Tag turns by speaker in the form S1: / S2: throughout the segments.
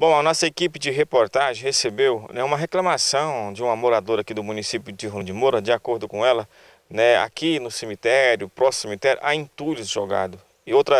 S1: Bom, a nossa equipe de reportagem recebeu né, uma reclamação de uma moradora aqui do município de Rio de Moura, de acordo com ela, né, aqui no cemitério, próximo cemitério, há entulhos jogados. E outro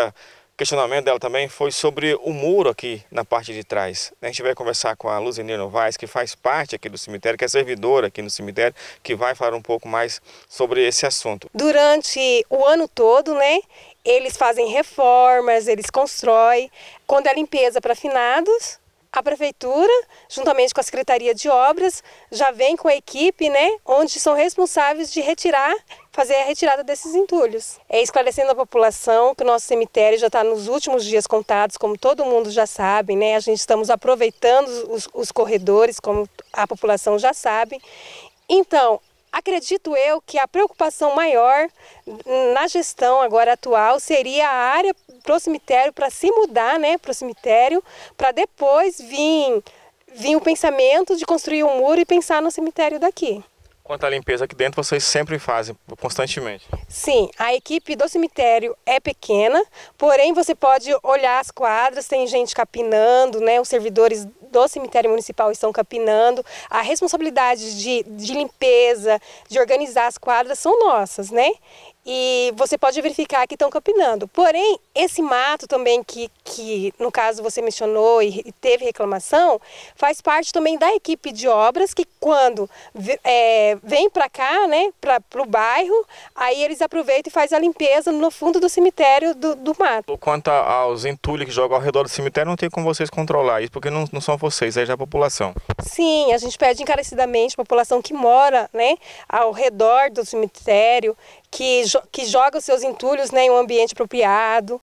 S1: questionamento dela também foi sobre o muro aqui na parte de trás. A gente vai conversar com a Luzinir Novaes, que faz parte aqui do cemitério, que é servidora aqui no cemitério, que vai falar um pouco mais sobre esse assunto.
S2: Durante o ano todo, né, eles fazem reformas, eles constroem. Quando é limpeza para finados, a prefeitura, juntamente com a Secretaria de Obras, já vem com a equipe, né, onde são responsáveis de retirar, fazer a retirada desses entulhos. É esclarecendo a população que o nosso cemitério já está nos últimos dias contados, como todo mundo já sabe, né? A gente estamos aproveitando os, os corredores, como a população já sabe. Então, Acredito eu que a preocupação maior na gestão agora atual seria a área o cemitério para se mudar, né, pro cemitério, para depois vir vir o pensamento de construir um muro e pensar no cemitério daqui.
S1: Quanto à limpeza aqui dentro, vocês sempre fazem, constantemente?
S2: Sim, a equipe do cemitério é pequena, porém você pode olhar as quadras, tem gente capinando, né? Os servidores do cemitério municipal estão capinando. A responsabilidade de, de limpeza, de organizar as quadras são nossas, né? e você pode verificar que estão capinando. Porém, esse mato também que, que no caso você mencionou e, e teve reclamação, faz parte também da equipe de obras que quando é, vem para cá, né, para o bairro, aí eles aproveitam e fazem a limpeza no fundo do cemitério do, do mato.
S1: Quanto aos entulhos que jogam ao redor do cemitério, não tem como vocês controlar isso, porque não, não são vocês, é já a população.
S2: Sim, a gente pede encarecidamente a população que mora né, ao redor do cemitério que, jo que joga os seus entulhos né, em um ambiente apropriado,